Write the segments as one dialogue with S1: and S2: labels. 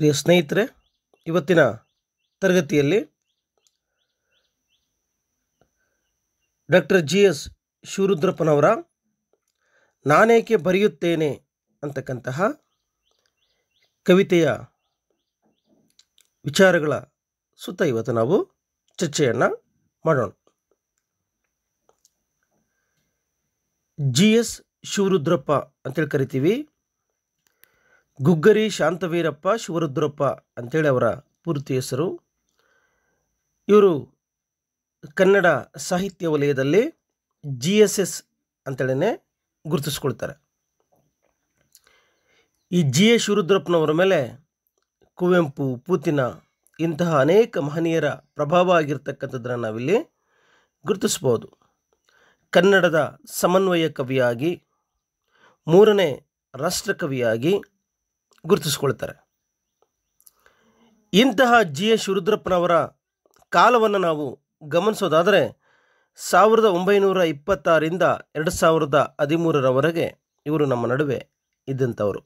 S1: ಪ್ರಿಯ ಸ್ನೇಹಿತರೆ ಇವತ್ತಿನ ತರಗತಿಯಲ್ಲಿ ಡಾಕ್ಟರ್ ಜಿ ಎಸ್ ಶಿವರುದ್ರಪ್ಪನವರ ನಾನೇಕೆ ಬರೆಯುತ್ತೇನೆ ಅಂತಕ್ಕಂತಹ ಕವಿತೆಯ ವಿಚಾರಗಳ ಸುತ್ತ ಇವತ್ತು ನಾವು ಚರ್ಚೆಯನ್ನು ಮಾಡೋಣ ಜಿ ಎಸ್ ಶಿವರುದ್ರಪ್ಪ ಅಂತೇಳಿ ಕರಿತೀವಿ ಗುಗ್ಗರಿ ಶಾಂತವೀರಪ್ಪ ಶಿವರುದ್ರಪ್ಪ ಅಂತೇಳಿ ಅವರ ಪೂರ್ತಿ ಹೆಸರು ಇವರು ಕನ್ನಡ ಸಾಹಿತ್ಯ ವಲಯದಲ್ಲಿ ಜಿ ಎಸ್ ಎಸ್ ಅಂತೇಳಿನೆ ಗುರುತಿಸ್ಕೊಳ್ತಾರೆ ಈ ಜಿ ಎ ಶಿವರುದ್ರಪ್ಪನವರ ಮೇಲೆ ಕುವೆಂಪು ಪೂತಿನ ಇಂತಹ ಅನೇಕ ಮಹನೀಯರ ಪ್ರಭಾವ ಆಗಿರ್ತಕ್ಕಂಥದ್ದನ್ನು ನಾವಿಲ್ಲಿ ಗುರುತಿಸ್ಬೋದು ಕನ್ನಡದ ಸಮನ್ವಯ ಕವಿಯಾಗಿ ಮೂರನೇ ರಾಷ್ಟ್ರಕವಿಯಾಗಿ ಗುರುತಿಸ್ಕೊಳ್ತಾರೆ ಇಂತಹ ಜಿ ಎಸ್ ರುದ್ರಪ್ಪನವರ ಕಾಲವನ್ನು ನಾವು ಗಮನಿಸೋದಾದರೆ ಸಾವಿರದ ಒಂಬೈನೂರ ಇಪ್ಪತ್ತಾರಿಂದ ಎರಡು ಸಾವಿರದ ಹದಿಮೂರರವರೆಗೆ ಇವರು ನಮ್ಮ ನಡುವೆ ಇದ್ದಂಥವರು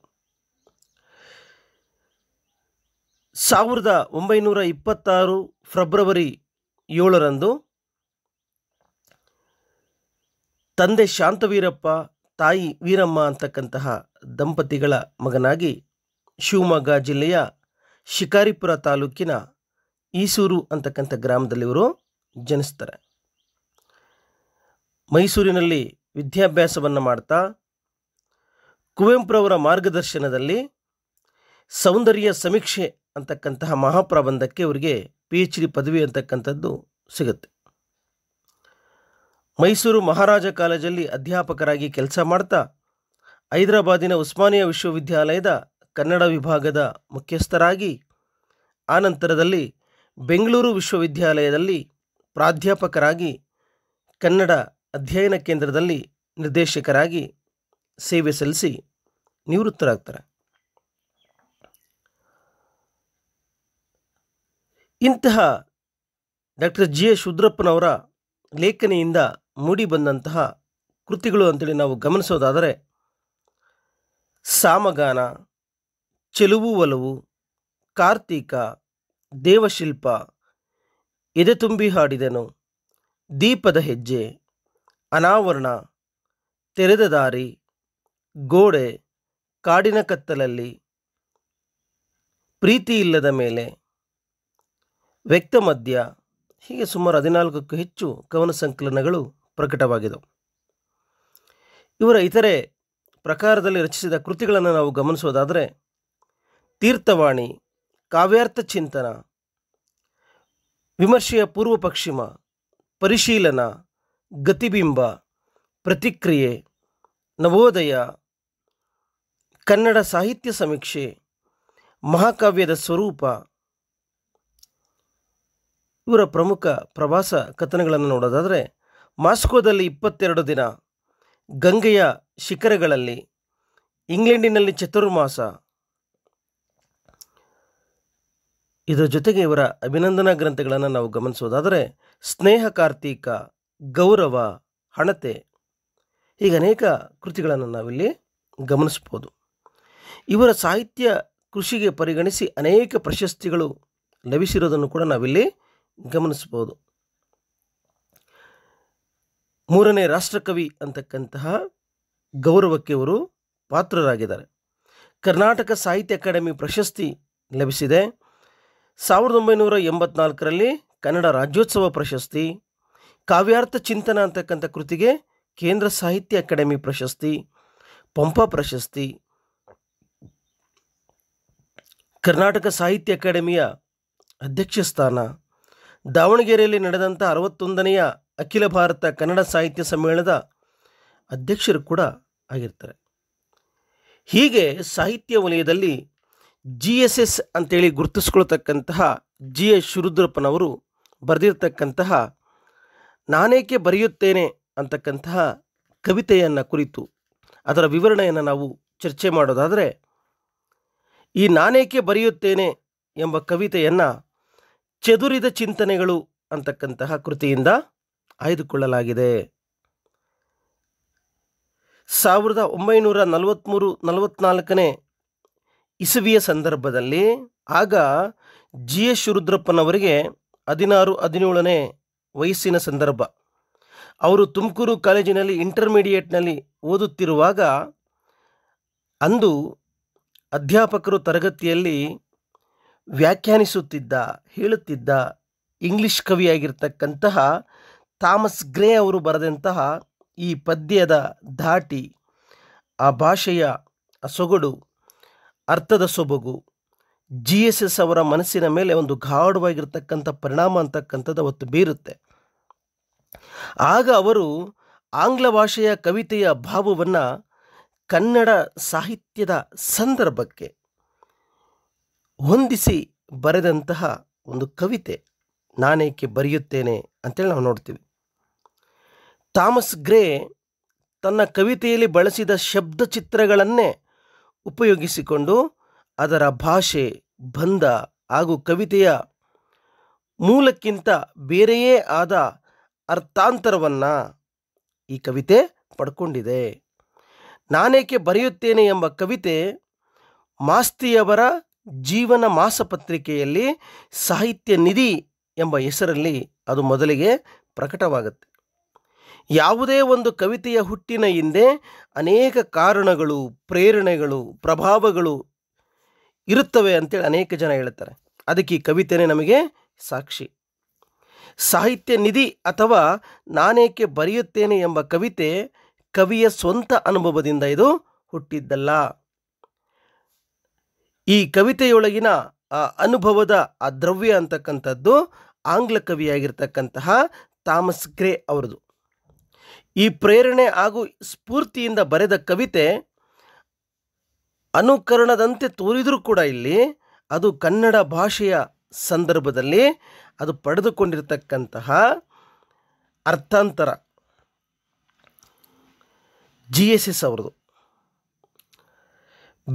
S1: ಸಾವಿರದ ಒಂಬೈನೂರ ಇಪ್ಪತ್ತಾರು ಫೆಬ್ರವರಿ ಏಳರಂದು ತಂದೆ ಶಾಂತವೀರಪ್ಪ ತಾಯಿ ವೀರಮ್ಮ ಅಂತಕ್ಕಂತಹ ದಂಪತಿಗಳ ಮಗನಾಗಿ ಶಿವಮೊಗ್ಗ ಜಿಲ್ಲೆಯ ಶಿಕಾರಿಪುರ ತಾಲೂಕಿನ ಈಸೂರು ಅಂತಕ್ಕಂಥ ಗ್ರಾಮದಲ್ಲಿ ಇವರು ಜನಿಸ್ತಾರೆ ಮೈಸೂರಿನಲ್ಲಿ ವಿದ್ಯಾಭ್ಯಾಸವನ್ನು ಮಾಡ್ತಾ ಕುವೆಂಪುರವರ ಮಾರ್ಗದರ್ಶನದಲ್ಲಿ ಸೌಂದರ್ಯ ಸಮೀಕ್ಷೆ ಅಂತಕ್ಕಂತಹ ಮಹಾಪ್ರಬಂಧಕ್ಕೆ ಅವರಿಗೆ ಪಿ ಎಚ್ ಡಿ ಪದವಿ ಅಂತಕ್ಕಂಥದ್ದು ಸಿಗುತ್ತೆ ಮೈಸೂರು ಮಹಾರಾಜ ಕಾಲೇಜಲ್ಲಿ ಅಧ್ಯಾಪಕರಾಗಿ ಕೆಲಸ ಮಾಡ್ತಾ ಹೈದರಾಬಾದಿನ ಉಸ್ಮಾನಿಯಾ ವಿಶ್ವವಿದ್ಯಾಲಯದ ಕನ್ನಡ ವಿಭಾಗದ ಮುಖ್ಯಸ್ಥರಾಗಿ ಆನಂತರದಲ್ಲಿ ಬೆಂಗಳೂರು ವಿಶ್ವವಿದ್ಯಾಲಯದಲ್ಲಿ ಪ್ರಾಧ್ಯಾಪಕರಾಗಿ ಕನ್ನಡ ಅಧ್ಯಯನ ಕೇಂದ್ರದಲ್ಲಿ ನಿರ್ದೇಶಕರಾಗಿ ಸೇವೆ ಸಲ್ಲಿಸಿ ನಿವೃತ್ತರಾಗ್ತಾರೆ ಇಂತಹ ಡಾಕ್ಟರ್ ಜಿ ಎ ಶುದ್ರಪ್ಪನವರ ಲೇಖನೆಯಿಂದ ಮೂಡಿಬಂದಂತಹ ಕೃತಿಗಳು ಅಂತೇಳಿ ನಾವು ಗಮನಿಸೋದಾದರೆ ಸಾಮಗಾನ ಚೆಲುವು ಒಲವು ಕಾರ್ತೀಕ ದೇವಶಿಲ್ಪ ಎದೆ ತುಂಬಿ ಹಾಡಿದನು ದೀಪದ ಹೆಜ್ಜೆ ಅನಾವರಣ ತೆರೆದ ದಾರಿ ಗೋಡೆ ಕಾಡಿನ ಕತ್ತಲಲ್ಲಿ ಪ್ರೀತಿ ಇಲ್ಲದ ಮೇಲೆ ವ್ಯಕ್ತ ಮಧ್ಯ ಹೀಗೆ ಸುಮಾರು ಹದಿನಾಲ್ಕಕ್ಕೂ ಹೆಚ್ಚು ಕವನ ಸಂಕಲನಗಳು ಪ್ರಕಟವಾಗಿದವು ಇವರ ಇತರೆ ಪ್ರಕಾರದಲ್ಲಿ ರಚಿಸಿದ ಕೃತಿಗಳನ್ನು ನಾವು ಗಮನಿಸೋದಾದರೆ ತೀರ್ಥವಾಣಿ ಕಾವ್ಯಾರ್ಥ ಚಿಂತನ ವಿಮರ್ಶೆಯ ಪೂರ್ವ ಪಶ್ಚಿಮ ಪರಿಶೀಲನ ಗತಿಬಿಂಬ ಪ್ರತಿಕ್ರಿಯೆ ನವೋದಯ ಕನ್ನಡ ಸಾಹಿತ್ಯ ಸಮೀಕ್ಷೆ ಮಹಾಕಾವ್ಯದ ಸ್ವರೂಪ ಇವರ ಪ್ರಮುಖ ಪ್ರವಾಸ ಕಥನಗಳನ್ನು ನೋಡೋದಾದರೆ ಮಾಸ್ಕೋದಲ್ಲಿ ಇಪ್ಪತ್ತೆರಡು ದಿನ ಗಂಗೆಯ ಶಿಖರಗಳಲ್ಲಿ ಇಂಗ್ಲೆಂಡಿನಲ್ಲಿ ಚತುರ್ಮಾಸ ಇದರ ಜೊತೆಗೆ ಇವರ ಅಭಿನಂದನಾ ಗ್ರಂಥಗಳನ್ನು ನಾವು ಗಮನಿಸೋದಾದರೆ ಸ್ನೇಹ ಕಾರ್ತೀಕ ಗೌರವ ಹಣತೆ ಹೀಗೆ ಅನೇಕ ಕೃತಿಗಳನ್ನು ನಾವಿಲ್ಲಿ ಗಮನಿಸ್ಬೋದು ಇವರ ಸಾಹಿತ್ಯ ಕೃಷಿಗೆ ಪರಿಗಣಿಸಿ ಅನೇಕ ಪ್ರಶಸ್ತಿಗಳು ಲಭಿಸಿರೋದನ್ನು ಕೂಡ ನಾವಿಲ್ಲಿ ಗಮನಿಸ್ಬೋದು ಮೂರನೇ ರಾಷ್ಟ್ರಕವಿ ಅಂತಕ್ಕಂತಹ ಗೌರವಕ್ಕೆ ಇವರು ಪಾತ್ರರಾಗಿದ್ದಾರೆ ಕರ್ನಾಟಕ ಸಾಹಿತ್ಯ ಅಕಾಡೆಮಿ ಪ್ರಶಸ್ತಿ ಲಭಿಸಿದೆ ಸಾವಿರದ ಒಂಬೈನೂರ ಎಂಬತ್ನಾಲ್ಕರಲ್ಲಿ ಕನ್ನಡ ರಾಜ್ಯೋತ್ಸವ ಪ್ರಶಸ್ತಿ ಕಾವ್ಯಾರ್ಥ ಚಿಂತನ ಅಂತಕ್ಕಂಥ ಕೃತಿಗೆ ಕೇಂದ್ರ ಸಾಹಿತ್ಯ ಅಕಾಡೆಮಿ ಪ್ರಶಸ್ತಿ ಪಂಪ ಪ್ರಶಸ್ತಿ ಕರ್ನಾಟಕ ಸಾಹಿತ್ಯ ಅಕಾಡೆಮಿಯ ಅಧ್ಯಕ್ಷ ಸ್ಥಾನ ದಾವಣಗೆರೆಯಲ್ಲಿ ನಡೆದಂಥ ಅರವತ್ತೊಂದನೆಯ ಅಖಿಲ ಭಾರತ ಕನ್ನಡ ಸಾಹಿತ್ಯ ಸಮ್ಮೇಳನದ ಅಧ್ಯಕ್ಷರು ಕೂಡ ಆಗಿರ್ತಾರೆ ಹೀಗೆ ಸಾಹಿತ್ಯ ವಲಯದಲ್ಲಿ ಜಿ ಎಸ್ ಎಸ್ ಅಂತೇಳಿ ಗುರುತಿಸ್ಕೊಳ್ತಕ್ಕಂತಹ ಜಿ ಎಸ್ ಶಿರುದ್ರಪ್ಪನವರು ಬರೆದಿರತಕ್ಕಂತಹ ನಾನೇಕೆ ಬರೆಯುತ್ತೇನೆ ಅಂತಕ್ಕಂತಹ ಕವಿತೆಯನ್ನು ಕುರಿತು ಅದರ ವಿವರಣೆಯನ್ನು ನಾವು ಚರ್ಚೆ ಮಾಡೋದಾದರೆ ಈ ನಾನೇಕೆ ಬರೆಯುತ್ತೇನೆ ಎಂಬ ಕವಿತೆಯನ್ನು ಚದುರಿದ ಚಿಂತನೆಗಳು ಅಂತಕ್ಕಂತಹ ಕೃತಿಯಿಂದ ಆಯ್ದುಕೊಳ್ಳಲಾಗಿದೆ ಸಾವಿರದ ಒಂಬೈನೂರ ನಲವತ್ತ್ಮೂರು ನಲವತ್ತ್ನಾಲ್ಕನೇ ಇಸವಿಯ ಸಂದರ್ಭದಲ್ಲಿ ಆಗ ಜಿ ಎಸ್ ರುದ್ರಪ್ಪನವರಿಗೆ ಹದಿನಾರು ಹದಿನೇಳನೇ ವಯಸ್ಸಿನ ಸಂದರ್ಭ ಅವರು ತುಮಕೂರು ಕಾಲೇಜಿನಲ್ಲಿ ಇಂಟರ್ಮೀಡಿಯೇಟ್ನಲ್ಲಿ ಓದುತ್ತಿರುವಾಗ ಅಂದು ಅಧ್ಯಾಪಕರು ತರಗತಿಯಲ್ಲಿ ವ್ಯಾಖ್ಯಾನಿಸುತ್ತಿದ್ದ ಹೇಳುತ್ತಿದ್ದ ಇಂಗ್ಲಿಷ್ ಕವಿಯಾಗಿರ್ತಕ್ಕಂತಹ ಥಾಮಸ್ ಗ್ರೇ ಅವರು ಬರೆದಂತಹ ಈ ಪದ್ಯದ ಧಾಟಿ ಆ ಭಾಷೆಯ ಆ ಸೊಗಡು ಅರ್ಥದ ಸೊಬಗು ಜಿ ಎಸ್ ಎಸ್ ಅವರ ಮನಸ್ಸಿನ ಮೇಲೆ ಒಂದು ಗಾಢವಾಗಿರ್ತಕ್ಕಂಥ ಪರಿಣಾಮ ಅಂತಕ್ಕಂಥದ್ದು ಅವತ್ತು ಬೀರುತ್ತೆ ಆಗ ಅವರು ಆಂಗ್ಲ ಭಾಷೆಯ ಕವಿತೆಯ ಭಾವವನ್ನು ಕನ್ನಡ ಸಾಹಿತ್ಯದ ಸಂದರ್ಭಕ್ಕೆ ಹೊಂದಿಸಿ ಬರೆದಂತಹ ಒಂದು ಕವಿತೆ ನಾನೇಕೆ ಬರೆಯುತ್ತೇನೆ ಅಂತೇಳಿ ನಾವು ನೋಡ್ತೀವಿ ಥಾಮಸ್ ಗ್ರೇ ತನ್ನ ಕವಿತೆಯಲ್ಲಿ ಬಳಸಿದ ಶಬ್ದ ಚಿತ್ರಗಳನ್ನೇ ಉಪಯೋಗಿಸಿಕೊಂಡು ಅದರ ಭಾಷೆ ಬಂಧ ಹಾಗೂ ಕವಿತೆಯ ಮೂಲಕ್ಕಿಂತ ಬೇರೆಯೇ ಆದ ಅರ್ಥಾಂತರವನ್ನು ಈ ಕವಿತೆ ಪಡ್ಕೊಂಡಿದೆ ನಾನೇಕೆ ಬರೆಯುತ್ತೇನೆ ಎಂಬ ಕವಿತೆ ಮಾಸ್ತಿಯವರ ಜೀವನ ಮಾಸಪತ್ರಿಕೆಯಲ್ಲಿ ಸಾಹಿತ್ಯ ನಿಧಿ ಎಂಬ ಹೆಸರಲ್ಲಿ ಅದು ಮೊದಲಿಗೆ ಪ್ರಕಟವಾಗುತ್ತೆ ಯಾವುದೇ ಒಂದು ಕವಿತೆಯ ಹುಟ್ಟಿನ ಹಿಂದೆ ಅನೇಕ ಕಾರಣಗಳು ಪ್ರೇರಣೆಗಳು ಪ್ರಭಾವಗಳು ಇರುತ್ತವೆ ಅಂತೇಳಿ ಅನೇಕ ಜನ ಹೇಳ್ತಾರೆ ಅದಕ್ಕೆ ಈ ಕವಿತೆನೇ ನಮಗೆ ಸಾಕ್ಷಿ ಸಾಹಿತ್ಯ ನಿಧಿ ಅಥವಾ ನಾನೇಕೆ ಬರೆಯುತ್ತೇನೆ ಎಂಬ ಕವಿತೆ ಕವಿಯ ಸ್ವಂತ ಅನುಭವದಿಂದ ಇದು ಹುಟ್ಟಿದ್ದಲ್ಲ ಈ ಕವಿತೆಯೊಳಗಿನ ಆ ಅನುಭವದ ಆ ದ್ರವ್ಯ ಅಂತಕ್ಕಂಥದ್ದು ಆಂಗ್ಲ ಕವಿಯಾಗಿರ್ತಕ್ಕಂತಹ ಥಾಮಸ್ ಗ್ರೇ ಅವರದು ಈ ಪ್ರೇರಣೆ ಹಾಗೂ ಸ್ಫೂರ್ತಿಯಿಂದ ಬರೆದ ಕವಿತೆ ಅನುಕರಣದಂತೆ ತೋರಿದರೂ ಕೂಡ ಇಲ್ಲಿ ಅದು ಕನ್ನಡ ಭಾಷೆಯ ಸಂದರ್ಭದಲ್ಲಿ ಅದು ಪಡೆದುಕೊಂಡಿರತಕ್ಕಂತಹ ಅರ್ಥಾಂತರ ಜಿ ಎಸ್ ಎಸ್ ಅವ್ರದ್ದು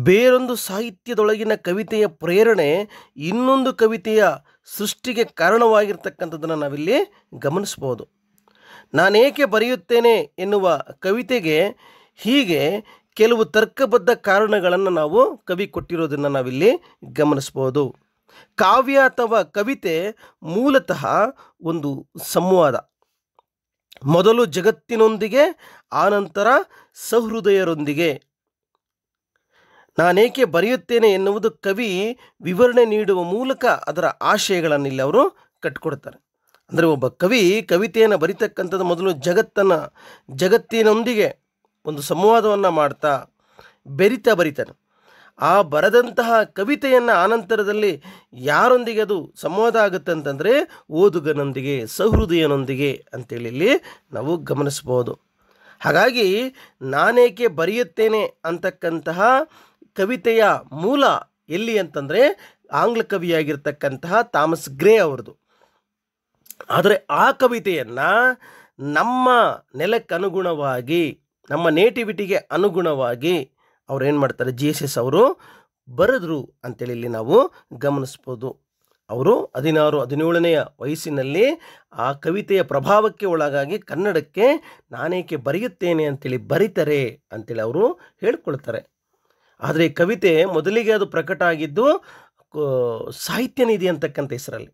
S1: ಬೇರೊಂದು ಸಾಹಿತ್ಯದೊಳಗಿನ ಕವಿತೆಯ ಪ್ರೇರಣೆ ಇನ್ನೊಂದು ಕವಿತೆಯ ಸೃಷ್ಟಿಗೆ ಕಾರಣವಾಗಿರ್ತಕ್ಕಂಥದ್ದನ್ನು ನಾವಿಲ್ಲಿ ಗಮನಿಸ್ಬೋದು ನಾನೇಕೆ ಬರೆಯುತ್ತೇನೆ ಎನ್ನುವ ಕವಿತೆಗೆ ಹೀಗೆ ಕೆಲವು ತರ್ಕಬದ್ಧ ಕಾರಣಗಳನ್ನು ನಾವು ಕವಿ ಕೊಟ್ಟಿರೋದನ್ನು ನಾವಿಲ್ಲಿ ಗಮನಿಸ್ಬೋದು ಕಾವ್ಯ ಅಥವಾ ಕವಿತೆ ಮೂಲತಃ ಒಂದು ಸಂವಾದ ಮೊದಲು ಜಗತ್ತಿನೊಂದಿಗೆ ಆನಂತರ ಸಹೃದಯರೊಂದಿಗೆ ನಾನೇಕೆ ಬರೆಯುತ್ತೇನೆ ಎನ್ನುವುದು ಕವಿ ವಿವರಣೆ ನೀಡುವ ಮೂಲಕ ಅದರ ಆಶಯಗಳನ್ನು ಇಲ್ಲಿ ಅವರು ಕಟ್ಕೊಡ್ತಾರೆ ಅಂದರೆ ಒಬ್ಬ ಕವಿ ಕವಿತೆಯನ್ನು ಬರಿತಕ್ಕಂಥದ್ದು ಮೊದಲು ಜಗತ್ತನ್ನು ಜಗತ್ತಿನೊಂದಿಗೆ ಒಂದು ಸಂವಾದವನ್ನು ಮಾಡ್ತಾ ಬೆರಿತಾ ಬರಿತಾನೆ ಆ ಬರೆದಂತಹ ಕವಿತೆಯನ್ನು ಆನಂತರದಲ್ಲಿ ಯಾರೊಂದಿಗೆ ಅದು ಸಂವಾದ ಆಗುತ್ತೆ ಅಂತಂದರೆ ಓದುಗನೊಂದಿಗೆ ಸಹೃದಯನೊಂದಿಗೆ ಅಂತೇಳಿ ಇಲ್ಲಿ ನಾವು ಗಮನಿಸ್ಬೋದು ಹಾಗಾಗಿ ನಾನೇಕೆ ಬರೆಯುತ್ತೇನೆ ಅಂತಕ್ಕಂತಹ ಕವಿತೆಯ ಮೂಲ ಎಲ್ಲಿ ಅಂತಂದರೆ ಆಂಗ್ಲ ಕವಿಯಾಗಿರ್ತಕ್ಕಂತಹ ಥಾಮಸ್ ಗ್ರೇ ಅವ್ರದ್ದು ಆದರೆ ಆ ಕವಿತೆಯನ್ನು ನಮ್ಮ ನೆಲಕ್ಕನುಗುಣವಾಗಿ ನಮ್ಮ ನೇಟಿವಿಟಿಗೆ ಅನುಗುಣವಾಗಿ ಅವ್ರು ಏನು ಮಾಡ್ತಾರೆ ಜಿ ಎಸ್ ಎಸ್ ಅವರು ಬರೆದ್ರು ಅಂತೇಳಿ ಇಲ್ಲಿ ನಾವು ಗಮನಿಸ್ಬೋದು ಅವರು ಹದಿನಾರು ಹದಿನೇಳನೆಯ ವಯಸ್ಸಿನಲ್ಲಿ ಆ ಕವಿತೆಯ ಪ್ರಭಾವಕ್ಕೆ ಒಳಗಾಗಿ ಕನ್ನಡಕ್ಕೆ ನಾನೇಕೆ ಬರೆಯುತ್ತೇನೆ ಅಂತೇಳಿ ಬರೀತಾರೆ ಅಂತೇಳಿ ಅವರು ಹೇಳ್ಕೊಳ್ತಾರೆ ಆದರೆ ಕವಿತೆ ಮೊದಲಿಗೆ ಅದು ಪ್ರಕಟ ಆಗಿದ್ದು ಸಾಹಿತ್ಯ ನಿಧಿ ಅಂತಕ್ಕಂಥ ಹೆಸರಲ್ಲಿ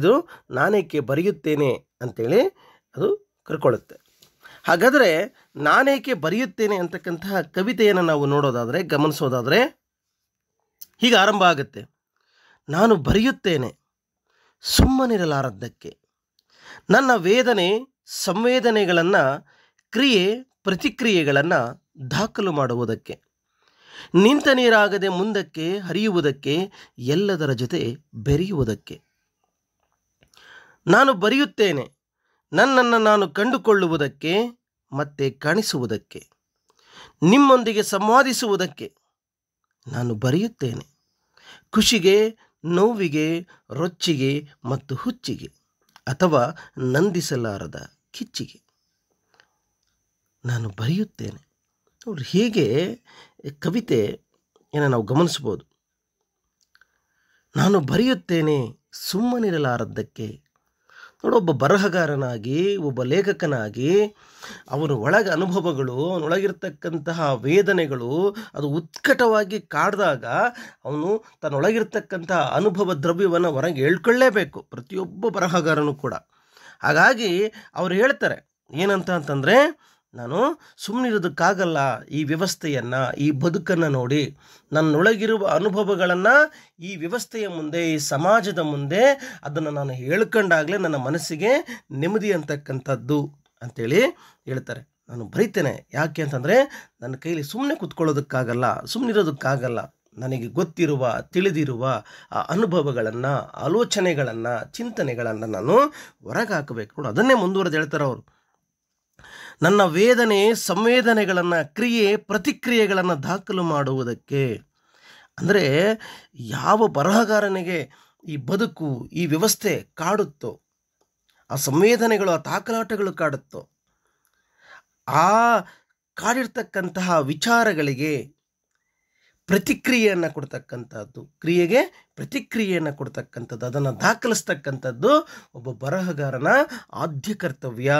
S1: ಇದು ನಾನೇಕೆ ಬರೆಯುತ್ತೇನೆ ಅಂಥೇಳಿ ಅದು ಕರ್ಕೊಳ್ಳುತ್ತೆ ಹಾಗಾದರೆ ನಾನೇಕೆ ಬರೆಯುತ್ತೇನೆ ಅಂತಕ್ಕಂತಹ ಕವಿತೆಯನ್ನು ನಾವು ನೋಡೋದಾದರೆ ಗಮನಿಸೋದಾದರೆ ಹೀಗೆ ಆರಂಭ ಆಗುತ್ತೆ ನಾನು ಬರೆಯುತ್ತೇನೆ ಸುಮ್ಮನಿರಲಾರದ್ದಕ್ಕೆ ನನ್ನ ವೇದನೆ ಸಂವೇದನೆಗಳನ್ನು ಕ್ರಿಯೆ ಪ್ರತಿಕ್ರಿಯೆಗಳನ್ನು ದಾಖಲು ಮಾಡುವುದಕ್ಕೆ ನಿಂತ ನೀರಾಗದೆ ಮುಂದಕ್ಕೆ ಹರಿಯುವುದಕ್ಕೆ ಎಲ್ಲದರ ಜೊತೆ ಬೆರೆಯುವುದಕ್ಕೆ ನಾನು ಬರೆಯುತ್ತೇನೆ ನನ್ನನ್ನು ನಾನು ಕಂಡುಕೊಳ್ಳುವುದಕ್ಕೆ ಮತ್ತೆ ಕಾಣಿಸುವುದಕ್ಕೆ ನಿಮ್ಮೊಂದಿಗೆ ಸಂವಾದಿಸುವುದಕ್ಕೆ ನಾನು ಬರೆಯುತ್ತೇನೆ ಖುಷಿಗೆ ನೋವಿಗೆ ರೊಚ್ಚಿಗೆ ಮತ್ತು ಹುಚ್ಚಿಗೆ ಅಥವಾ ನಂದಿಸಲಾರದ ಕಿಚ್ಚಿಗೆ ನಾನು ಬರೆಯುತ್ತೇನೆ ನೋಡಿ ಹೀಗೆ ಕವಿತೆ ಏನ ನಾವು ಗಮನಿಸ್ಬೋದು ನಾನು ಬರೆಯುತ್ತೇನೆ ಸುಮ್ಮನಿರಲಾರದ್ದಕ್ಕೆ ನೋಡೊಬ್ಬ ಬರಹಗಾರನಾಗಿ ಒಬ್ಬ ಲೇಖಕನಾಗಿ ಅವನ ಒಳಗ ಅನುಭವಗಳು ಅವನೊಳಗಿರ್ತಕ್ಕಂತಹ ವೇದನೆಗಳು ಅದು ಉತ್ಕಟವಾಗಿ ಕಾಡಿದಾಗ ಅವನು ತನ್ನೊಳಗಿರ್ತಕ್ಕಂತಹ ಅನುಭವ ದ್ರವ್ಯವನ್ನು ಹೊರಗೆ ಹೇಳ್ಕೊಳ್ಳೇಬೇಕು ಪ್ರತಿಯೊಬ್ಬ ಬರಹಗಾರನು ಕೂಡ ಹಾಗಾಗಿ ಅವ್ರು ಹೇಳ್ತಾರೆ ಏನಂತ ಅಂತಂದರೆ ನಾನು ಸುಮ್ಮನಿರೋದಕ್ಕಾಗಲ್ಲ ಈ ವ್ಯವಸ್ಥೆಯನ್ನು ಈ ಬದುಕನ್ನು ನೋಡಿ ನನ್ನೊಳಗಿರುವ ಅನುಭವಗಳನ್ನು ಈ ವ್ಯವಸ್ಥೆಯ ಮುಂದೆ ಈ ಸಮಾಜದ ಮುಂದೆ ಅದನ್ನು ನಾನು ಹೇಳ್ಕೊಂಡಾಗಲೇ ನನ್ನ ಮನಸ್ಸಿಗೆ ನೆಮ್ಮದಿ ಅಂತಕ್ಕಂಥದ್ದು ಅಂಥೇಳಿ ಹೇಳ್ತಾರೆ ನಾನು ಬರೀತೇನೆ ಯಾಕೆ ಅಂತಂದರೆ ನನ್ನ ಕೈಲಿ ಸುಮ್ಮನೆ ಕೂತ್ಕೊಳ್ಳೋದಕ್ಕಾಗಲ್ಲ ಸುಮ್ಮನಿರೋದಕ್ಕಾಗಲ್ಲ ನನಗೆ ಗೊತ್ತಿರುವ ತಿಳಿದಿರುವ ಆ ಅನುಭವಗಳನ್ನು ಆಲೋಚನೆಗಳನ್ನು ಚಿಂತನೆಗಳನ್ನು ನಾನು ಹೊರಗೆ ಹಾಕಬೇಕು ಅದನ್ನೇ ಮುಂದುವರೆದು ಹೇಳ್ತಾರೆ ಅವರು ನನ್ನ ವೇದನೆ ಸಂವೇದನೆಗಳನ್ನು ಕ್ರಿಯೆ ಪ್ರತಿಕ್ರಿಯೆಗಳನ್ನು ದಾಖಲು ಮಾಡುವುದಕ್ಕೆ ಅಂದರೆ ಯಾವ ಬರಹಗಾರನಿಗೆ ಈ ಬದುಕು ಈ ವ್ಯವಸ್ಥೆ ಕಾಡುತ್ತೋ ಆ ಸಂವೇದನೆಗಳು ಆ ತಾಕಲಾಟಗಳು ಕಾಡುತ್ತೋ ಆ ಕಾಡಿರ್ತಕ್ಕಂತಹ ವಿಚಾರಗಳಿಗೆ ಪ್ರತಿಕ್ರಿಯೆಯನ್ನು ಕೊಡ್ತಕ್ಕಂಥದ್ದು ಕ್ರಿಯೆಗೆ ಪ್ರತಿಕ್ರಿಯೆಯನ್ನು ಕೊಡ್ತಕ್ಕಂಥದ್ದು ಅದನ್ನು ದಾಖಲಿಸ್ತಕ್ಕಂಥದ್ದು ಒಬ್ಬ ಬರಹಗಾರನ ಆದ್ಯ ಕರ್ತವ್ಯ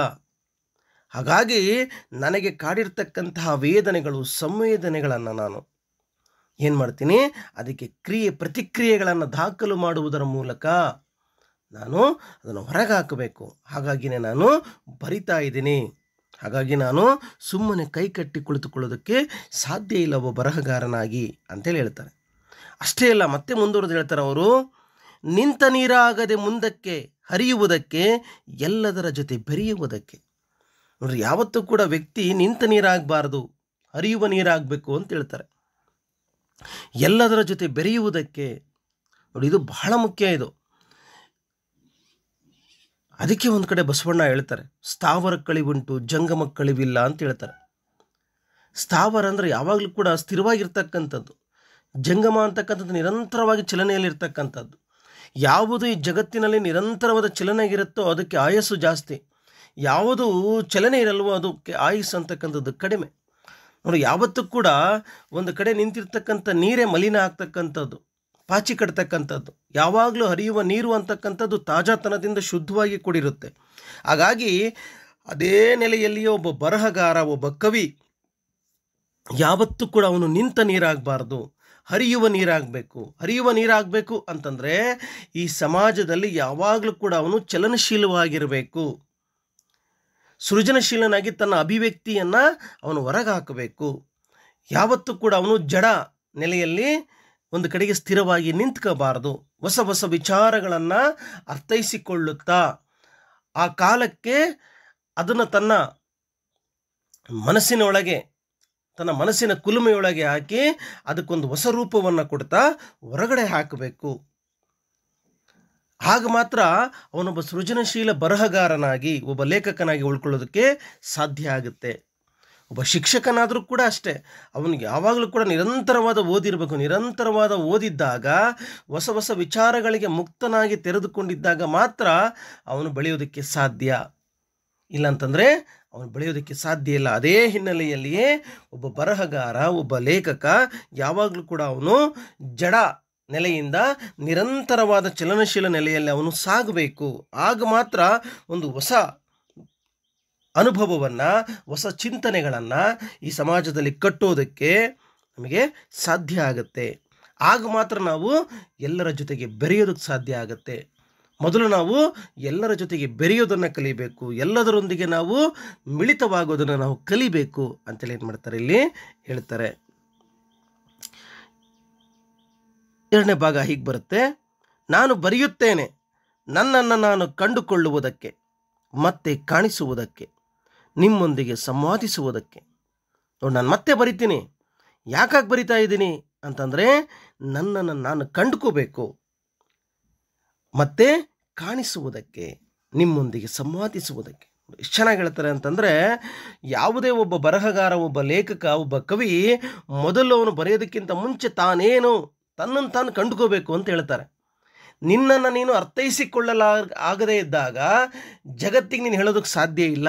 S1: ಹಾಗಾಗಿ ನನಗೆ ಕಾಡಿರ್ತಕ್ಕಂತಹ ವೇದನೆಗಳು ಸಂವೇದನೆಗಳನ್ನು ನಾನು ಏನು ಮಾಡ್ತೀನಿ ಅದಕ್ಕೆ ಕ್ರಿಯೆ ಪ್ರತಿಕ್ರಿಯೆಗಳನ್ನು ದಾಖಲು ಮಾಡುವುದರ ಮೂಲಕ ನಾನು ಅದನ್ನು ಹೊರಗೆ ಹಾಕಬೇಕು ಹಾಗಾಗಿನೇ ನಾನು ಬರಿತಾ ಇದ್ದೀನಿ ಹಾಗಾಗಿ ನಾನು ಸುಮ್ಮನೆ ಕೈ ಕಟ್ಟಿ ಕುಳಿತುಕೊಳ್ಳೋದಕ್ಕೆ ಸಾಧ್ಯ ಇಲ್ಲ ಒಬ್ಬ ಬರಹಗಾರನಾಗಿ ಅಂತೇಳಿ ಹೇಳ್ತಾರೆ ಅಷ್ಟೇ ಅಲ್ಲ ಮತ್ತೆ ಮುಂದುವರೆದು ಹೇಳ್ತಾರೆ ಅವರು ನಿಂತ ನೀರಾಗದೆ ಮುಂದಕ್ಕೆ ಹರಿಯುವುದಕ್ಕೆ ಎಲ್ಲದರ ಜೊತೆ ಬೆರೆಯುವುದಕ್ಕೆ ನೋಡ್ರಿ ಯಾವತ್ತೂ ಕೂಡ ವ್ಯಕ್ತಿ ನಿಂತ ನೀರಾಗಬಾರ್ದು ಹರಿಯುವ ನೀರಾಗಬೇಕು ಅಂತ ಹೇಳ್ತಾರೆ ಎಲ್ಲದರ ಜೊತೆ ಬೆರೆಯುವುದಕ್ಕೆ ನೋಡಿ ಇದು ಬಹಳ ಮುಖ್ಯ ಇದು ಅದಕ್ಕೆ ಒಂದು ಕಡೆ ಬಸವಣ್ಣ ಹೇಳ್ತಾರೆ ಸ್ಥಾವರ ಕಳಿವುಂಟು ಜಂಗಮ ಕಳಿವಿಲ್ಲ ಅಂತ ಹೇಳ್ತಾರೆ ಸ್ಥಾವರ ಅಂದರೆ ಯಾವಾಗಲೂ ಕೂಡ ಸ್ಥಿರವಾಗಿರ್ತಕ್ಕಂಥದ್ದು ಜಂಗಮ ಅಂತಕ್ಕಂಥದ್ದು ನಿರಂತರವಾಗಿ ಚಲನೆಯಲ್ಲಿರ್ತಕ್ಕಂಥದ್ದು ಯಾವುದು ಈ ಜಗತ್ತಿನಲ್ಲಿ ನಿರಂತರವಾದ ಚಲನೆಗಿರುತ್ತೋ ಅದಕ್ಕೆ ಆಯಸ್ಸು ಜಾಸ್ತಿ ಯಾವುದು ಚಲನೆ ಇರಲ್ವೋ ಅದಕ್ಕೆ ಆಯುಸ್ ಅಂತಕ್ಕಂಥದ್ದು ಕಡಿಮೆ ನೋಡಿ ಯಾವತ್ತೂ ಕೂಡ ಒಂದು ಕಡೆ ನಿಂತಿರ್ತಕ್ಕಂಥ ನೀರೇ ಮಲಿನ ಆಗ್ತಕ್ಕಂಥದ್ದು ಪಾಚಿ ಕಟ್ತಕ್ಕಂಥದ್ದು ಯಾವಾಗಲೂ ಹರಿಯುವ ನೀರು ಅಂತಕ್ಕಂಥದ್ದು ತಾಜಾತನದಿಂದ ಶುದ್ಧವಾಗಿ ಕೂಡಿರುತ್ತೆ ಹಾಗಾಗಿ ಅದೇ ನೆಲೆಯಲ್ಲಿಯೇ ಒಬ್ಬ ಬರಹಗಾರ ಒಬ್ಬ ಕವಿ ಯಾವತ್ತೂ ಕೂಡ ಅವನು ನಿಂತ ನೀರಾಗಬಾರ್ದು ಹರಿಯುವ ನೀರಾಗಬೇಕು ಹರಿಯುವ ನೀರಾಗಬೇಕು ಅಂತಂದರೆ ಈ ಸಮಾಜದಲ್ಲಿ ಯಾವಾಗಲೂ ಕೂಡ ಅವನು ಚಲನಶೀಲವಾಗಿರಬೇಕು ಸೃಜನಶೀಲನಾಗಿ ತನ್ನ ಅಭಿವ್ಯಕ್ತಿಯನ್ನು ಅವನು ಹೊರಗೆ ಹಾಕಬೇಕು ಯಾವತ್ತೂ ಕೂಡ ಅವನು ಜಡ ನೆಲೆಯಲ್ಲಿ ಒಂದು ಕಡೆಗೆ ಸ್ಥಿರವಾಗಿ ನಿಂತ್ಕೋಬಾರ್ದು ಹೊಸ ಹೊಸ ವಿಚಾರಗಳನ್ನು ಅರ್ಥೈಸಿಕೊಳ್ಳುತ್ತಾ ಆ ಕಾಲಕ್ಕೆ ಅದನ್ನು ತನ್ನ ಮನಸ್ಸಿನೊಳಗೆ ತನ್ನ ಮನಸ್ಸಿನ ಕುಲುಮೆಯೊಳಗೆ ಹಾಕಿ ಅದಕ್ಕೊಂದು ಹೊಸ ರೂಪವನ್ನು ಕೊಡ್ತಾ ಹೊರಗಡೆ ಹಾಕಬೇಕು ಆಗ ಮಾತ್ರ ಅವನೊಬ್ಬ ಸೃಜನಶೀಲ ಬರಹಗಾರನಾಗಿ ಒಬ್ಬ ಲೇಖಕನಾಗಿ ಉಳ್ಕೊಳ್ಳೋದಕ್ಕೆ ಸಾಧ್ಯ ಆಗುತ್ತೆ ಒಬ್ಬ ಶಿಕ್ಷಕನಾದರೂ ಕೂಡ ಅಷ್ಟೇ ಅವನಿಗೆ ಯಾವಾಗಲೂ ಕೂಡ ನಿರಂತರವಾದ ಓದಿರಬೇಕು ನಿರಂತರವಾದ ಓದಿದ್ದಾಗ ಹೊಸ ಹೊಸ ವಿಚಾರಗಳಿಗೆ ಮುಕ್ತನಾಗಿ ತೆರೆದುಕೊಂಡಿದ್ದಾಗ ಮಾತ್ರ ಅವನು ಬೆಳೆಯೋದಕ್ಕೆ ಸಾಧ್ಯ ಇಲ್ಲಾಂತಂದರೆ ಅವನು ಬೆಳೆಯೋದಕ್ಕೆ ಸಾಧ್ಯ ಇಲ್ಲ ಅದೇ ಹಿನ್ನೆಲೆಯಲ್ಲಿಯೇ ಒಬ್ಬ ಬರಹಗಾರ ಒಬ್ಬ ಲೇಖಕ ಯಾವಾಗಲೂ ಕೂಡ ಅವನು ಜಡ ನೆಲೆಯಿಂದ ನಿರಂತರವಾದ ಚಲನಶೀಲ ನೆಲೆಯಲ್ಲಿ ಅವನು ಸಾಗಬೇಕು ಆಗ ಮಾತ್ರ ಒಂದು ಹೊಸ ಅನುಭವವನ್ನು ಹೊಸ ಚಿಂತನೆಗಳನ್ನು ಈ ಸಮಾಜದಲ್ಲಿ ಕಟ್ಟೋದಕ್ಕೆ ನಮಗೆ ಸಾಧ್ಯ ಆಗುತ್ತೆ ಆಗ ಮಾತ್ರ ನಾವು ಎಲ್ಲರ ಜೊತೆಗೆ ಬೆರೆಯೋದಕ್ಕೆ ಸಾಧ್ಯ ಆಗುತ್ತೆ ಮೊದಲು ನಾವು ಎಲ್ಲರ ಜೊತೆಗೆ ಬೆರೆಯೋದನ್ನು ಕಲಿಬೇಕು ಎಲ್ಲದರೊಂದಿಗೆ ನಾವು ಮಿಳಿತವಾಗೋದನ್ನು ನಾವು ಕಲಿಬೇಕು ಅಂತೇಳಿ ಏನು ಮಾಡ್ತಾರೆ ಇಲ್ಲಿ ಹೇಳ್ತಾರೆ ಎರಡನೇ ಭಾಗ ಹೀಗೆ ಬರುತ್ತೆ ನಾನು ಬರೆಯುತ್ತೇನೆ ನನ್ನನ್ನು ನಾನು ಕಂಡುಕೊಳ್ಳುವುದಕ್ಕೆ ಮತ್ತೆ ಕಾಣಿಸುವುದಕ್ಕೆ ನಿಮ್ಮೊಂದಿಗೆ ಸಂವಾದಿಸುವುದಕ್ಕೆ ನೋಡಿ ನಾನು ಮತ್ತೆ ಬರಿತೀನಿ ಯಾಕಾಗಿ ಬರಿತಾ ಇದ್ದೀನಿ ಅಂತಂದರೆ ನನ್ನನ್ನು ನಾನು ಕಂಡುಕೋಬೇಕು ಮತ್ತೆ ಕಾಣಿಸುವುದಕ್ಕೆ ನಿಮ್ಮೊಂದಿಗೆ ಸಂವಾದಿಸುವುದಕ್ಕೆ ಎಷ್ಟು ಚೆನ್ನಾಗಿ ಹೇಳ್ತಾರೆ ಅಂತಂದರೆ ಯಾವುದೇ ಒಬ್ಬ ಬರಹಗಾರ ಒಬ್ಬ ಲೇಖಕ ಒಬ್ಬ ಕವಿ ಮೊದಲು ಅವನು ಬರೆಯೋದಕ್ಕಿಂತ ಮುಂಚೆ ತಾನೇನು ತನ್ನನ್ನು ತಾನು ಕಂಡುಕೋಬೇಕು ಅಂತ ಹೇಳ್ತಾರೆ ನಿನ್ನನ್ನು ನೀನು ಅರ್ಥೈಸಿಕೊಳ್ಳಲ ಆಗದೇ ಇದ್ದಾಗ ಜಗತ್ತಿಗೆ ನೀನು ಹೇಳೋದಕ್ಕೆ ಸಾಧ್ಯ ಇಲ್ಲ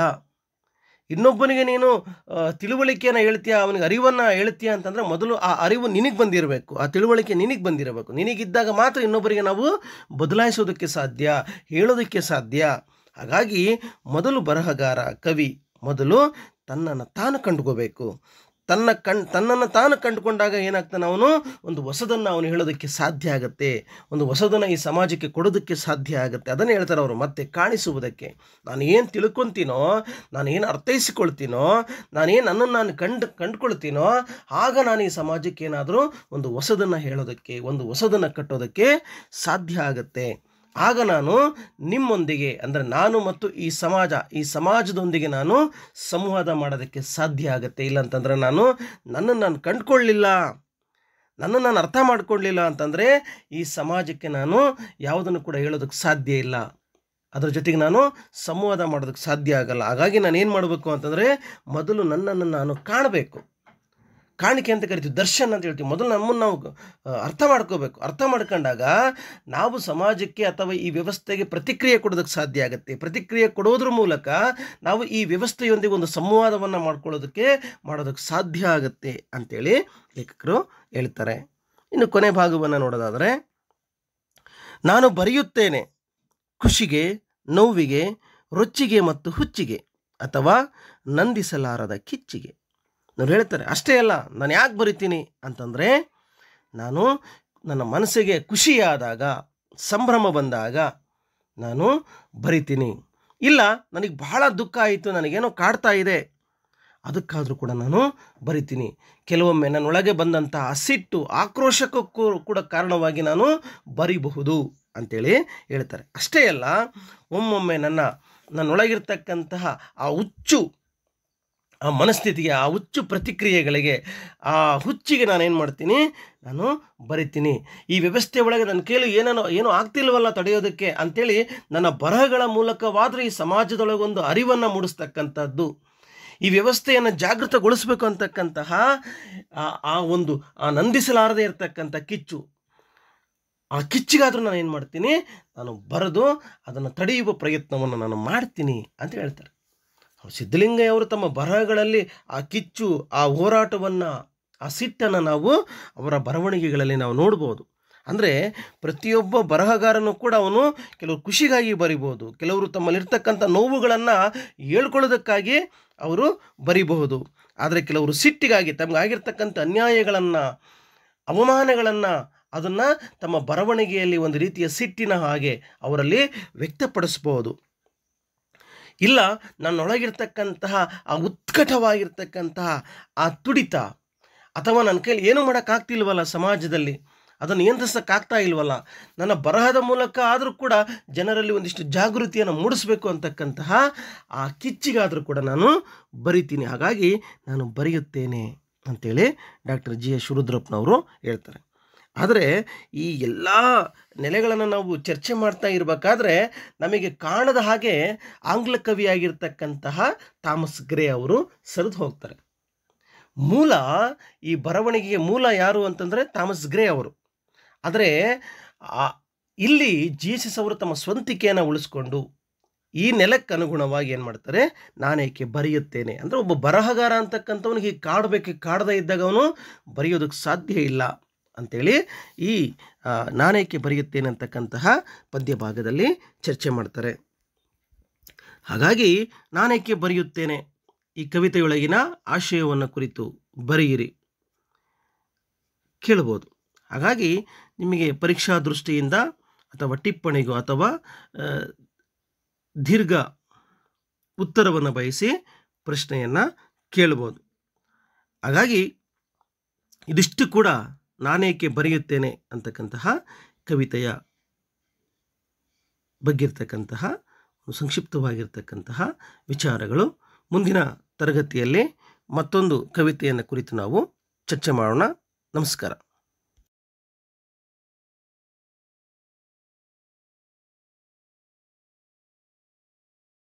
S1: ಇನ್ನೊಬ್ಬನಿಗೆ ನೀನು ತಿಳುವಳಿಕೆಯನ್ನು ಹೇಳ್ತೀಯ ಅವನಿಗೆ ಅರಿವನ್ನು ಹೇಳ್ತೀಯ ಅಂತಂದರೆ ಮೊದಲು ಆ ಅರಿವು ನಿನಗೆ ಬಂದಿರಬೇಕು ಆ ತಿಳುವಳಿಕೆ ನಿನಗೆ ಬಂದಿರಬೇಕು ನಿನಗಿದ್ದಾಗ ಮಾತ್ರ ಇನ್ನೊಬ್ಬರಿಗೆ ನಾವು ಬದಲಾಯಿಸೋದಕ್ಕೆ ಸಾಧ್ಯ ಹೇಳೋದಕ್ಕೆ ಸಾಧ್ಯ ಹಾಗಾಗಿ ಮೊದಲು ಬರಹಗಾರ ಕವಿ ಮೊದಲು ತನ್ನನ್ನು ತಾನು ಕಂಡುಕೋಬೇಕು ತನ್ನ ಕಣ್ ತನ್ನನ್ನು ತಾನು ಕಂಡುಕೊಂಡಾಗ ಏನಾಗ್ತಾನೆ ಅವನು ಒಂದು ಹೊಸದನ್ನು ಅವನು ಹೇಳೋದಕ್ಕೆ ಸಾಧ್ಯ ಆಗುತ್ತೆ ಒಂದು ಹೊಸದನ್ನು ಈ ಸಮಾಜಕ್ಕೆ ಕೊಡೋದಕ್ಕೆ ಸಾಧ್ಯ ಆಗುತ್ತೆ ಅದನ್ನು ಹೇಳ್ತಾರೆ ಅವರು ಮತ್ತೆ ಕಾಣಿಸುವುದಕ್ಕೆ ನಾನು ಏನು ತಿಳ್ಕೊತೀನೋ ನಾನು ಏನು ಅರ್ಥೈಸಿಕೊಳ್ತೀನೋ ನಾನೇನು ನನ್ನನ್ನು ನಾನು ಕಂಡು ಕಂಡುಕೊಳ್ತೀನೋ ಆಗ ನಾನು ಈ ಸಮಾಜಕ್ಕೆ ಏನಾದರೂ ಒಂದು ಹೊಸದನ್ನು ಹೇಳೋದಕ್ಕೆ ಒಂದು ಹೊಸದನ್ನು ಕಟ್ಟೋದಕ್ಕೆ ಸಾಧ್ಯ ಆಗುತ್ತೆ ಆಗ ನಾನು ನಿಮ್ಮೊಂದಿಗೆ ಅಂದರೆ ನಾನು ಮತ್ತು ಈ ಸಮಾಜ ಈ ಸಮಾಜದೊಂದಿಗೆ ನಾನು ಸಂವಾದ ಮಾಡೋದಕ್ಕೆ ಸಾಧ್ಯ ಆಗುತ್ತೆ ಇಲ್ಲಾಂತಂದ್ರೆ ನಾನು ನನ್ನನ್ನು ನಾನು ಕಂಡುಕೊಳ್ಳಲಿಲ್ಲ ನನ್ನನ್ನು ನಾನು ಅರ್ಥ ಮಾಡಿಕೊಳ್ಳಿಲ್ಲ ಅಂತಂದರೆ ಈ ಸಮಾಜಕ್ಕೆ ನಾನು ಯಾವುದನ್ನು ಕೂಡ ಹೇಳೋದಕ್ಕೆ ಸಾಧ್ಯ ಇಲ್ಲ ಅದ್ರ ಜೊತೆಗೆ ನಾನು ಸಂವಾದ ಮಾಡೋದಕ್ಕೆ ಸಾಧ್ಯ ಆಗಲ್ಲ ಹಾಗಾಗಿ ನಾನು ಏನು ಮಾಡಬೇಕು ಅಂತಂದರೆ ಮೊದಲು ನನ್ನನ್ನು ನಾನು ಕಾಣಬೇಕು ಕಾಣಿಕೆ ಅಂತ ಕರಿತೀವಿ ದರ್ಶನ ಅಂತ ಹೇಳ್ತೀವಿ ಮೊದಲು ನಮ್ಮನ್ನು ನಾವು ಅರ್ಥ ಮಾಡ್ಕೋಬೇಕು ಅರ್ಥ ಮಾಡ್ಕೊಂಡಾಗ ನಾವು ಸಮಾಜಕ್ಕೆ ಅಥವಾ ಈ ವ್ಯವಸ್ಥೆಗೆ ಪ್ರತಿಕ್ರಿಯೆ ಕೊಡೋದಕ್ಕೆ ಸಾಧ್ಯ ಆಗುತ್ತೆ ಪ್ರತಿಕ್ರಿಯೆ ಕೊಡೋದ್ರ ಮೂಲಕ ನಾವು ಈ ವ್ಯವಸ್ಥೆಯೊಂದಿಗೆ ಒಂದು ಸಂವಾದವನ್ನು ಮಾಡ್ಕೊಳ್ಳೋದಕ್ಕೆ ಮಾಡೋದಕ್ಕೆ ಸಾಧ್ಯ ಆಗುತ್ತೆ ಅಂತೇಳಿ ಲೇಖಕರು ಹೇಳ್ತಾರೆ ಇನ್ನು ಕೊನೆ ಭಾಗವನ್ನು ನೋಡೋದಾದರೆ ನಾನು ಬರೆಯುತ್ತೇನೆ ಖುಷಿಗೆ ನೋವಿಗೆ ರೊಚ್ಚಿಗೆ ಮತ್ತು ಹುಚ್ಚಿಗೆ ಅಥವಾ ನಂದಿಸಲಾರದ ಕಿಚ್ಚಿಗೆ ಅವ್ರು ಹೇಳ್ತಾರೆ ಅಷ್ಟೇ ಅಲ್ಲ ನಾನು ಯಾಕೆ ಬರಿತೀನಿ ಅಂತಂದರೆ ನಾನು ನನ್ನ ಮನಸ್ಸಿಗೆ ಖುಷಿಯಾದಾಗ ಸಂಭ್ರಮ ಬಂದಾಗ ನಾನು ಬರಿತೀನಿ ಇಲ್ಲ ನನಗೆ ಬಹಳ ದುಃಖ ಆಯಿತು ನನಗೇನೋ ಕಾಡ್ತಾ ಇದೆ ಅದಕ್ಕಾದರೂ ಕೂಡ ನಾನು ಬರಿತೀನಿ ಕೆಲವೊಮ್ಮೆ ನನ್ನೊಳಗೆ ಬಂದಂಥ ಹಸಿಟ್ಟು ಆಕ್ರೋಶಕ್ಕೂ ಕೂಡ ಕಾರಣವಾಗಿ ನಾನು ಬರಿಬಹುದು ಅಂತೇಳಿ ಹೇಳ್ತಾರೆ ಅಷ್ಟೇ ಅಲ್ಲ ಒಮ್ಮೊಮ್ಮೆ ನನ್ನ ನನ್ನೊಳಗಿರ್ತಕ್ಕಂತಹ ಆ ಹುಚ್ಚು ಆ ಮನಸ್ಥಿತಿಗೆ ಆ ಹುಚ್ಚು ಪ್ರತಿಕ್ರಿಯೆಗಳಿಗೆ ಆ ಹುಚ್ಚಿಗೆ ನಾನೇನು ಮಾಡ್ತೀನಿ ನಾನು ಬರಿತೀನಿ ಈ ವ್ಯವಸ್ಥೆ ಒಳಗೆ ನನ್ನ ಕೇಳು ಏನೋ ಏನೂ ಆಗ್ತಿಲ್ವಲ್ಲ ತಡೆಯೋದಕ್ಕೆ ಅಂಥೇಳಿ ನನ್ನ ಬರಹಗಳ ಮೂಲಕವಾದರೂ ಈ ಸಮಾಜದೊಳಗೊಂದು ಅರಿವನ್ನು ಮೂಡಿಸ್ತಕ್ಕಂಥದ್ದು ಈ ವ್ಯವಸ್ಥೆಯನ್ನು ಜಾಗೃತಗೊಳಿಸಬೇಕು ಅಂತಕ್ಕಂತಹ ಆ ಒಂದು ಆ ನಂದಿಸಲಾರದೇ ಇರತಕ್ಕಂಥ ಕಿಚ್ಚು ಆ ಕಿಚ್ಚಿಗಾದರೂ ನಾನು ಏನು ಮಾಡ್ತೀನಿ ನಾನು ಬರೆದು ಅದನ್ನು ತಡೆಯುವ ಪ್ರಯತ್ನವನ್ನು ನಾನು ಮಾಡ್ತೀನಿ ಅಂತ ಹೇಳ್ತಾರೆ ಸಿದ್ಧಲಿಂಗಯ್ಯವರು ತಮ್ಮ ಬರಹಗಳಲ್ಲಿ ಆ ಕಿಚ್ಚು ಆ ಹೋರಾಟವನ್ನು ಆ ಸಿಟ್ಟನ್ನು ನಾವು ಅವರ ಬರವಣಿಗೆಗಳಲ್ಲಿ ನಾವು ನೋಡ್ಬೋದು ಅಂದರೆ ಪ್ರತಿಯೊಬ್ಬ ಬರಹಗಾರನು ಕೂಡ ಅವನು ಕೆಲವರು ಖುಷಿಗಾಗಿ ಬರಿಬೋದು ಕೆಲವರು ತಮ್ಮಲ್ಲಿರ್ತಕ್ಕಂಥ ನೋವುಗಳನ್ನು ಹೇಳ್ಕೊಳ್ಳೋದಕ್ಕಾಗಿ ಅವರು ಬರಿಬಹುದು ಆದರೆ ಕೆಲವರು ಸಿಟ್ಟಿಗಾಗಿ ತಮಗಾಗಿರ್ತಕ್ಕಂಥ ಅನ್ಯಾಯಗಳನ್ನು ಅವಮಾನಗಳನ್ನು ಅದನ್ನು ತಮ್ಮ ಬರವಣಿಗೆಯಲ್ಲಿ ಒಂದು ರೀತಿಯ ಸಿಟ್ಟಿನ ಹಾಗೆ ಅವರಲ್ಲಿ ವ್ಯಕ್ತಪಡಿಸ್ಬೋದು ಇಲ್ಲ ನನ್ನೊಳಗಿರ್ತಕ್ಕಂತಹ ಆ ಉತ್ಕಟವಾಗಿರ್ತಕ್ಕಂತಹ ಆ ತುಡಿತ ಅಥವಾ ನನ್ನ ಕೈಲಿ ಏನೂ ಮಾಡೋಕ್ಕಾಗ್ತಿಲ್ವಲ್ಲ ಸಮಾಜದಲ್ಲಿ ಅದನ್ನು ನಿಯಂತ್ರಿಸೋಕ್ಕಾಗ್ತಾ ಇಲ್ವಲ್ಲ ನನ್ನ ಬರಹದ ಮೂಲಕ ಆದರೂ ಕೂಡ ಜನರಲ್ಲಿ ಒಂದಿಷ್ಟು ಜಾಗೃತಿಯನ್ನು ಮೂಡಿಸಬೇಕು ಅಂತಕ್ಕಂತಹ ಆ ಕಿಚ್ಚಿಗಾದರೂ ಕೂಡ ನಾನು ಬರಿತೀನಿ ಹಾಗಾಗಿ ನಾನು ಬರೆಯುತ್ತೇನೆ ಅಂತೇಳಿ ಡಾಕ್ಟರ್ ಜಿ ಎಸ್ ರುದ್ರಪ್ಪನವರು ಹೇಳ್ತಾರೆ ಆದರೆ ಈ ಎಲ್ಲ ನೆಲೆಗಳನ್ನು ನಾವು ಚರ್ಚೆ ಮಾಡ್ತಾ ಇರಬೇಕಾದ್ರೆ ನಮಗೆ ಕಾಣದ ಹಾಗೆ ಆಂಗ್ಲ ಕವಿಯಾಗಿರ್ತಕ್ಕಂತಹ ಥಾಮಸ್ ಗ್ರೇ ಅವರು ಸರಿದು ಹೋಗ್ತಾರೆ ಮೂಲ ಈ ಬರವಣಿಗೆಯ ಮೂಲ ಯಾರು ಅಂತಂದರೆ ಥಾಮಸ್ ಗ್ರೇ ಅವರು ಆದರೆ ಇಲ್ಲಿ ಜೀಸಸ್ ಅವರು ತಮ್ಮ ಸ್ವಂತಿಕೆಯನ್ನು ಉಳಿಸ್ಕೊಂಡು ಈ ನೆಲಕ್ಕೆ ಅನುಗುಣವಾಗಿ ಏನು ಮಾಡ್ತಾರೆ ನಾನೇಕೆ ಬರೆಯುತ್ತೇನೆ ಅಂದರೆ ಒಬ್ಬ ಬರಹಗಾರ ಅಂತಕ್ಕಂಥವನಿಗೆ ಕಾಡಬೇಕು ಕಾಡದೇ ಇದ್ದಾಗ ಅವನು ಬರೆಯೋದಕ್ಕೆ ಸಾಧ್ಯ ಇಲ್ಲ ಅಂತೇಳಿ ಈ ನಾನೇಕೆ ಬರೆಯುತ್ತೇನೆ ಅಂತಕ್ಕಂತಹ ಪದ್ಯ ಭಾಗದಲ್ಲಿ ಚರ್ಚೆ ಮಾಡ್ತಾರೆ ಹಾಗಾಗಿ ನಾನೇಕೆ ಬರೆಯುತ್ತೇನೆ ಈ ಕವಿತೆಯೊಳಗಿನ ಆಶಯವನ್ನು ಕುರಿತು ಬರೆಯಿರಿ ಕೇಳ್ಬೋದು ಹಾಗಾಗಿ ನಿಮಗೆ ಪರೀಕ್ಷಾ ದೃಷ್ಟಿಯಿಂದ ಅಥವಾ ಟಿಪ್ಪಣಿಗೂ ಅಥವಾ ದೀರ್ಘ ಉತ್ತರವನ್ನು ಬಯಸಿ ಪ್ರಶ್ನೆಯನ್ನು ಕೇಳ್ಬೋದು ಹಾಗಾಗಿ ಇದಿಷ್ಟು ಕೂಡ ನಾನೇಕೆ ಬರೆಯುತ್ತೇನೆ ಅಂತಕ್ಕಂತಹ ಕವಿತೆಯ ಬಗ್ಗಿರ್ತಕ್ಕಂತಹ ಸಂಕ್ಷಿಪ್ತವಾಗಿರ್ತಕ್ಕಂತಹ ವಿಚಾರಗಳು ಮುಂದಿನ ತರಗತಿಯಲ್ಲಿ ಮತ್ತೊಂದು ಕವಿತೆಯನ್ನು ಕುರಿತು ನಾವು ಚರ್ಚೆ ಮಾಡೋಣ ನಮಸ್ಕಾರ